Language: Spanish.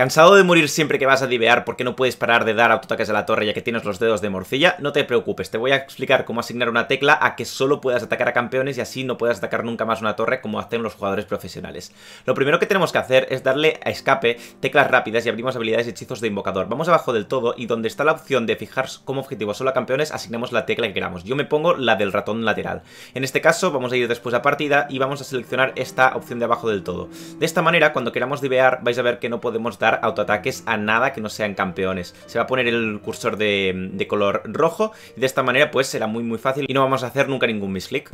¿Cansado de morir siempre que vas a divear porque no puedes parar de dar autoataques a la torre ya que tienes los dedos de morcilla? No te preocupes, te voy a explicar cómo asignar una tecla a que solo puedas atacar a campeones y así no puedas atacar nunca más una torre como hacen los jugadores profesionales. Lo primero que tenemos que hacer es darle a escape teclas rápidas y abrimos habilidades y hechizos de invocador. Vamos abajo del todo y donde está la opción de fijar como objetivo solo a campeones, asignamos la tecla que queramos. Yo me pongo la del ratón lateral. En este caso vamos a ir después a partida y vamos a seleccionar esta opción de abajo del todo. De esta manera, cuando queramos divear, vais a ver que no podemos dar autoataques a nada que no sean campeones. Se va a poner el cursor de, color rojo y de esta manera pues será muy muy fácil y no vamos a hacer nunca ningún misclick.